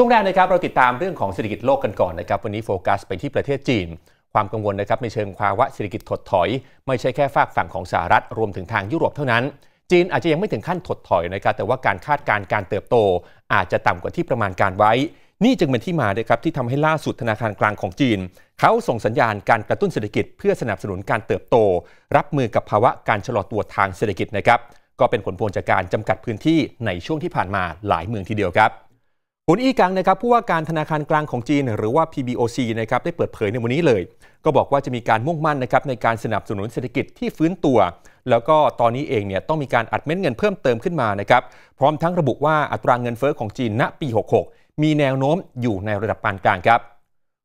ช่วงแรกนะครับเราติดตามเรื่องของเศรษฐกิจโลกกันก่อนนะครับวันนี้โฟกัสไปที่ประเทศจีน ความกังวลนะครับในเชิงภาวะเศรษฐกิจถดถอย ไม่ใช่แค่ฝากฝั่งของสหรัฐ รวมถึงทางยุโรปเท่านั้น จีนอาจจะยังไม่ถึงขั้นถดถอยนะครับแต่ว่าการคาดการณ์การเติบโต อาจจะต่ำกว่าที่ประมาณการไว้ นี่จึงเป็นที่มาเลยครับที่ทำให้ล่าสุดธนาคารกลางของจีนเขาส่งสัญญาณการกระตุ้นเศรษฐกิจเพื่อสนับสนุนการเติบโต รับมือกับภาวะการชะลอตัวทางเศรษฐกิจนะครับก็เป็นผลพวงจากการจำกัดพื้นที่ในช่วงที่ผ่านมาหลายเมืองทีเดียวครับหุนอี้กังนะครับผู้ว่าการธนาคารกลางของจีน หรือว่า PBOC นะครับได้เปิดเผยในวันนี้เลย ก็บอกว่าจะมีการมุ่งมั่นนะครับในการสนับสนุนเศรษฐกิจที่ฟื้นตัว แล้วก็ตอนนี้เองเนี่ยต้องมีการอัดเม็ดเงินเพิ่มเติมขึ้นมานะครับพร้อมทั้งระบุว่าอัตรางเงินเฟอ้อของจีน ณ ปี 66 มีแนวโน้มอยู่ในระดับปานกลางครับ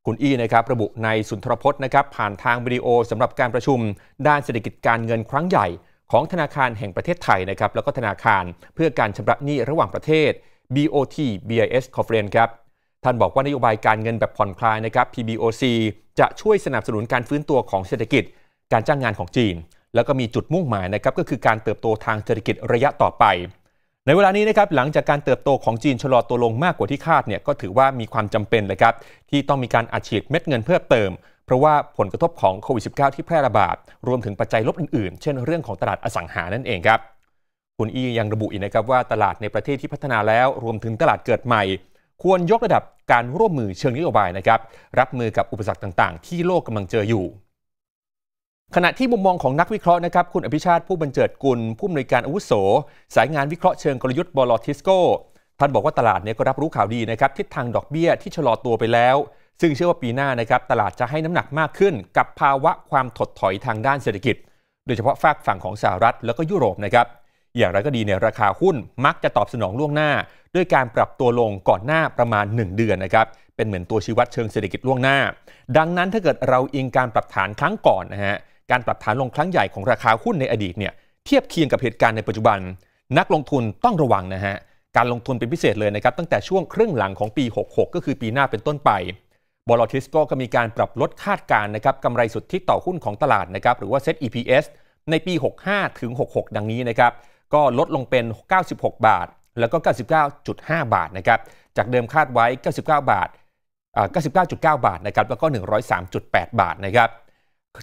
คุณอี้นะครับระบุในสุนทรพจน์นะครับผ่านทางวิดีโอสำหรับการประชุมด้านเศรษฐกิจการเงินครั้งใหญ่ ของธนาคารแห่งประเทศไทยนะครับแล้วก็ธนาคารเพื่อการชำระหนี้ระหว่างประเทศ BOT BIS Conference ครับท่านบอกว่านโยบายการเงินแบบผ่อนคลายนะครับ PBOC จะช่วยสนับสนุนการฟื้นตัวของเศรษฐกิจ การจ้างงานของจีน แล้วก็มีจุดมุ่งหมายนะครับก็คือการเติบโตทางเศรษฐกิจระยะต่อไป ในเวลานี้นะครับหลังจากการเติบโตของจีนชะลอตัวลงมากกว่าที่คาดเนี่ยก็ถือว่ามีความจำเป็นเลยครับที่ต้องมีการอัดฉีดเม็ดเงินเพิ่มเติม เพราะว่าผลกระทบของโควิด -19 ที่แพร่ระบาด รวมถึงปัจจัยลบอื่นๆ เช่น เรื่องของตลาดอสังหานั่นเองครับคุณอี้ยังระบุอีกนะครับว่าตลาดในประเทศที่พัฒนาแล้ว รวมถึงตลาดเกิดใหม่ ควรยกระดับการร่วมมือเชิงนโยบายนะครับรับมือกับอุปสรรคต่าง ๆ ที่โลกกำลังเจออยู่ ขณะที่มุมมองของนักวิเคราะห์นะครับคุณอภิชาติผู้บรรเจิดกุลผู้อำนวยการอาวุโส สายงานวิเคราะห์เชิงกลยุทธ์บอลทิสโก้ท่านบอกว่าตลาดเนี่ยก็รับรู้ข่าวดีนะครับทิศทางดอกเบี้ยที่ชะลอตัวไปแล้ว ซึ่งเชื่อว่าปีหน้านะครับตลาดจะให้น้ำหนักมากขึ้น กับภาวะความถดถอยทางด้านเศรษฐกิจ โดยเฉพาะฝากฝั่งของสหรัฐแล้วก็ยุโรปนะครับอย่างไรก็ดีเนี่ยราคาหุ้นมักจะตอบสนองล่วงหน้า ด้วยการปรับตัวลงก่อนหน้าประมาณ 1 เดือนนะครับเป็นเหมือนตัวชี้วัดเชิงเศรษฐกิจล่วงหน้า ดังนั้นถ้าเกิดเราอิงการปรับฐานครั้งก่อนนะฮะการปรับฐานลงครั้งใหญ่ของราคาหุ้นในอดีตเนี่ยเทียบเคียงกับเหตุการณ์ในปัจจุบัน นักลงทุนต้องระวังนะฮะการลงทุนเป็นพิเศษเลยนะครับตั้งแต่ช่วงครึ่งหลังของปี 66 ก็คือปีหน้าเป็นต้นไปบอลทิสโก้ก็มีการปรับลดคาดการณ์นะครับกำไรสุทธิต่อหุ้นของตลาดนะครับหรือว่าเซต EPS ในปี 65ถึง66 ดังนี้นะครับก็ลดลงเป็น 96 บาท แล้วก็ 99.5 บาท นะครับ จากเดิมคาดไว้ 99 บาท99.9 บาท นะครับ แล้วก็ 103.8 บาท นะครับ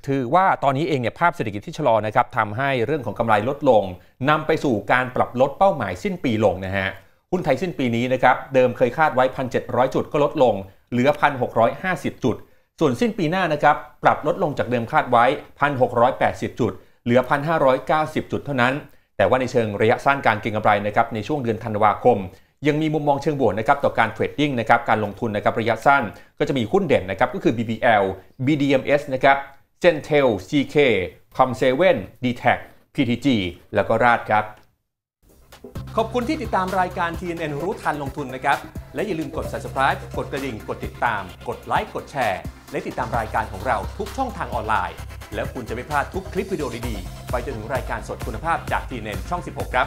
ถือว่าตอนนี้เองเนี่ย ภาพเศรษฐกิจที่ชะลอ นะครับทำให้เรื่องของกำไรลดลง นำไปสู่การปรับลดเป้าหมายสิ้นปีลงนะฮะ หุ้นไทยสิ้นปีนี้นะครับ เดิมเคยคาดไว้ 1,700 จุดก็ลดลง เหลือ 1,650 จุด ส่วนสิ้นปีหน้านะครับ ปรับลดลงจากเดิมคาดไว้ 1,680 จุด เหลือ 1,590 จุด เท่านั้นแต่ว่าในเชิงระยะสั้นการเก็งกำไรนะครับในช่วงเดือนธันวาคม ยังมีมุมมองเชิงบวกนะครับต่อการเทรดดิ้งนะครับการลงทุนนะครับระยะสั้น ก็จะมีหุ้นเด่นนะครับก็คือ BBL BDMs นะครับ Gentel c k Com7 d t a c PTG แล้วก็ราดครับ ขอบคุณที่ติดตามรายการ TNN รู้ทันลงทุนนะครับ และอย่าลืมกด subscribe กดกระดิ่งกดติดตามกดไลค์กดแชร์ และติดตามรายการของเราทุกช่องทางออนไลน์แล้วคุณจะไม่พลาดทุกคลิปวิดีโอดีๆ ไปจนถึงรายการสดคุณภาพจากทีเน็นช่อง 16 ครับ